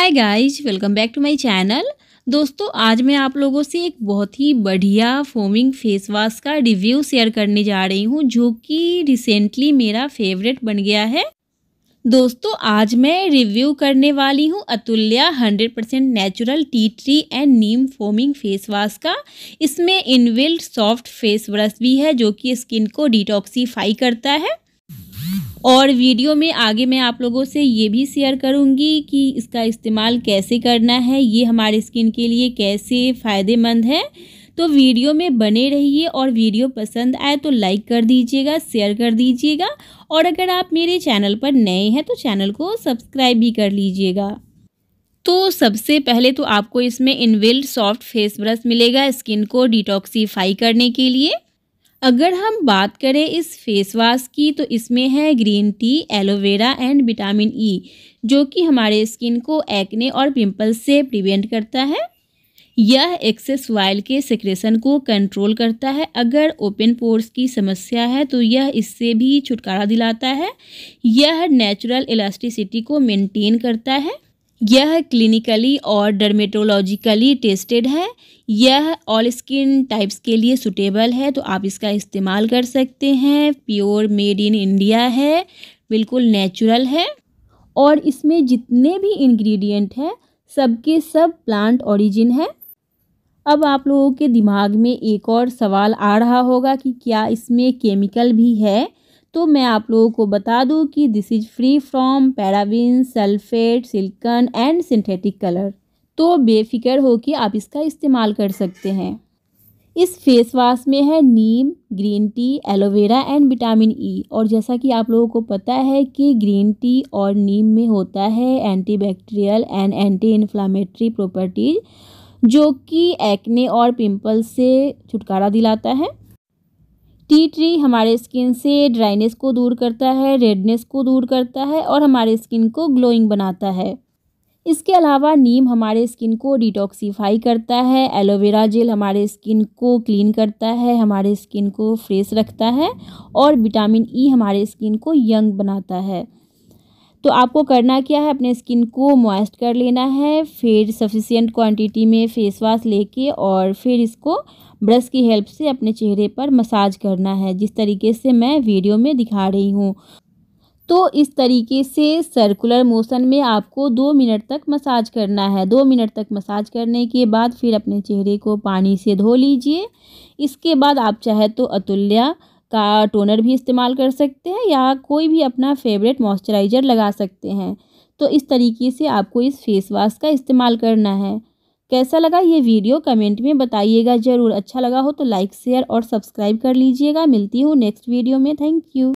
hi guys welcome back to my channel दोस्तों आज मैं आप लोगों से एक बहुत ही बढ़िया फोमिंग फेस वाश का रिव्यू शेयर करने जा रही हूँ जो कि रिसेंटली मेरा फेवरेट बन गया है दोस्तों आज मैं रिव्यू करने वाली हूँ Atulya 100% percent natural tea tree and neem foaming face wash का इसमें इनविल्ड सॉफ्ट फेस ब्रश भी है जो कि स्किन को डिटॉक्सीफाई करता है और वीडियो में आगे मैं आप लोगों से ये भी शेयर करूँगी कि इसका इस्तेमाल कैसे करना है ये हमारे स्किन के लिए कैसे फ़ायदेमंद है तो वीडियो में बने रहिए और वीडियो पसंद आए तो लाइक कर दीजिएगा शेयर कर दीजिएगा और अगर आप मेरे चैनल पर नए हैं तो चैनल को सब्सक्राइब भी कर लीजिएगा तो सबसे पहले तो आपको इसमें इनविल्ड सॉफ्ट फेस ब्रश मिलेगा स्किन को डिटॉक्सीफाई करने के लिए अगर हम बात करें इस फेस वाश की तो इसमें है green tea aloe vera and vitamin E जो कि हमारे स्किन को एक्ने और पिंपल्स से प्रिवेंट करता है यह एक्सेस वाइल के सेक्रेशन को कंट्रोल करता है अगर ओपन पोर्स की समस्या है तो यह इससे भी छुटकारा दिलाता है यह नेचुरल इलास्टिसिटी को मेंटेन करता है यह क्लिनिकली और डर्मेटोलॉजिकली टेस्टेड है यह ऑल स्किन टाइप्स के लिए सुटेबल है तो आप इसका इस्तेमाल कर सकते हैं प्योर मेड इन इंडिया है बिल्कुल नेचुरल है और इसमें जितने भी इंग्रेडिएंट हैं सबके सब प्लांट ओरिजिन है अब आप लोगों के दिमाग में एक और सवाल आ रहा होगा कि क्या इसमें केमिकल भी है तो मैं आप लोगों को बता दूं कि this is free from paraben sulphate silicone and synthetic colour तो बेफिक्र होकर आप इसका इस्तेमाल कर सकते हैं इस फेस वाश में है neem green tea aloe vera and vitamin E और जैसा कि आप लोगों को पता है कि ग्रीन टी और नीम में होता है antibacterial and anti inflammatory properties जो कि एक्ने और पिंपल से छुटकारा दिलाता है टी ट्री हमारे स्किन से ड्राइनेस को दूर करता है रेडनेस को दूर करता है और हमारे स्किन को ग्लोइंग बनाता है इसके अलावा नीम हमारे स्किन को डिटॉक्सीफाई करता है एलोवेरा जेल हमारे स्किन को क्लीन करता है हमारे स्किन को फ्रेश रखता है और विटामिन ई e हमारे स्किन को यंग बनाता है तो आपको करना क्या है अपने स्किन को मॉइस्ट कर लेना है फिर सफिशियंट क्वांटिटी में फेस वाश लेके और फिर इसको ब्रश की हेल्प से अपने चेहरे पर मसाज करना है जिस तरीके से मैं वीडियो में दिखा रही हूँ तो इस तरीके से सर्कुलर मोशन में आपको दो मिनट तक मसाज करना है दो मिनट तक मसाज करने के बाद फिर अपने चेहरे को पानी से धो लीजिए इसके बाद आप चाहे तो अतुल्या का टोनर भी इस्तेमाल कर सकते हैं या कोई भी अपना फेवरेट मॉइस्चराइज़र लगा सकते हैं तो इस तरीके से आपको इस फेस वाश का इस्तेमाल करना है कैसा लगा ये वीडियो कमेंट में बताइएगा ज़रूर अच्छा लगा हो तो लाइक शेयर और सब्सक्राइब कर लीजिएगा मिलती हूँ नेक्स्ट वीडियो में थैंक यू